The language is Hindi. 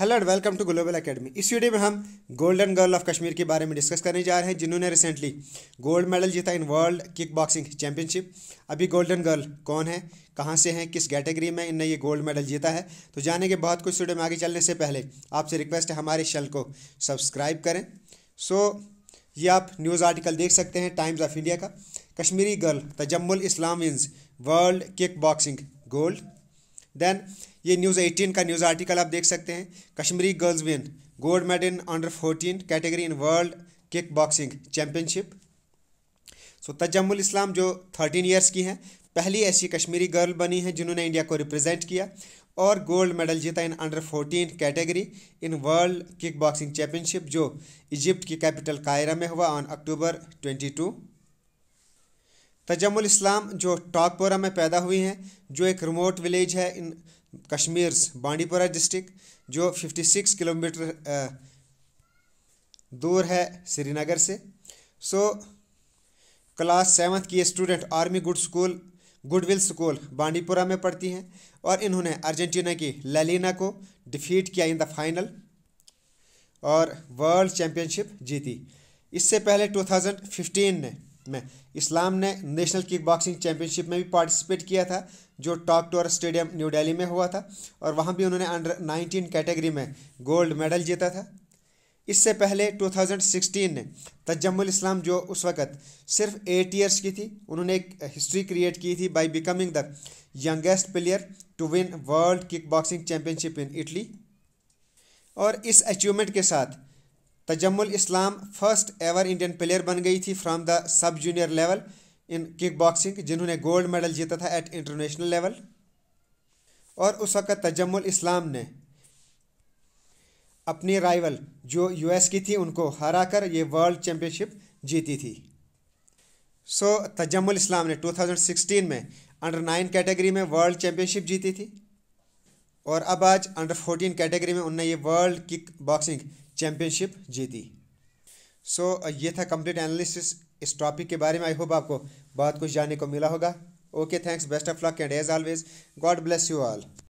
hello and welcome to Global Academy इस वीडियो में हम गोल्डन गर्ल ऑफ कश्मीर के बारे में डिस्कस करने जा रहे हैं जिन्होंने रिसेंटली गोल्ड मेडल जीता in world kick boxing championship अभी गोल्डन गर्ल कौन है कहाँ से हैं किस कैटेगरी में इनने ये गोल्ड मेडल जीता है तो जाने के बहुत कुछ वीडियो में आगे चलने से पहले आपसे रिक्वेस्ट है हमारे चैनल को सब्सक्राइब करें सो so, ये आप न्यूज़ आर्टिकल देख सकते हैं टाइम्स ऑफ इंडिया का Kashmiri girl Tajamul Islam wins world kick boxing gold then ये न्यूज़ एटीन का न्यूज़ आर्टिकल आप देख सकते हैं Kashmiri girls win gold medal under fourteen category in world kick boxing championship so Tajamul Islam जो थर्टीन ईयर्स की हैं पहली ऐसी कश्मीरी गर्ल बनी हैं जिन्होंने इंडिया को रिप्रेजेंट किया और गोल्ड मेडल जीता in under fourteen category in world kick boxing championship जो इजिप्ट की कैपिटल कायरा में हुआ on October twenty two Tajamul Islam जो टॉकपोरा में पैदा हुई हैं जो एक रिमोट विलेज है इन कश्मीर बांडीपोरा डिस्ट्रिक्ट जो 56 किलोमीटर दूर है श्रीनगर से सो क्लास सेवन्थ की student army good school goodwill school Bandipora में पढ़ती हैं और इन्होंने अर्जेंटीना की ललीना को डिफीट किया इन द फाइनल और वर्ल्ड चैम्पियनशिप जीती इससे पहले 2015 में में इस्लाम ने नेशनल बॉक्सिंग चैम्पियनशिप में भी पार्टिसिपेट किया था जो Talkatora stadium New Delhi में हुआ था और वहाँ भी उन्होंने अंडर 19 कैटेगरी में गोल्ड मेडल जीता था इससे पहले 2016 में तजम्मुल इस्लाम जो उस वक़्त सिर्फ एट ईयर्स की थी उन्होंने एक हिस्ट्री क्रिएट की थी by becoming the youngest player to win world kick boxing championship in Italy और इस अचीवमेंट के साथ Tajamul Islam first ever Indian player बन गई थी from the sub junior level in kick boxing जिन्होंने गोल्ड मेडल जीता था एट इंटरनेशनल लेवल और उस वक्त तजम्मुल इस्लाम ने अपनी राइवल जो यूएस की थी उनको हराकर ये वर्ल्ड चैम्पियनशिप जीती थी सो so, तजम्मुल इस्लाम ने 2016 में अंडर नाइन कैटेगरी में वर्ल्ड चैम्पियनशिप जीती थी और अब आज अंडर फोर्टीन कैटेगरी में उनने ये वर्ल्ड किक बॉक्सिंग चैम्पियनशिप जीती सो so, ये था कंप्लीट एनालिसिस इस टॉपिक के बारे में आई होप आपको बहुत कुछ जानने को मिला होगा okay thanks best of luck and as always God bless you all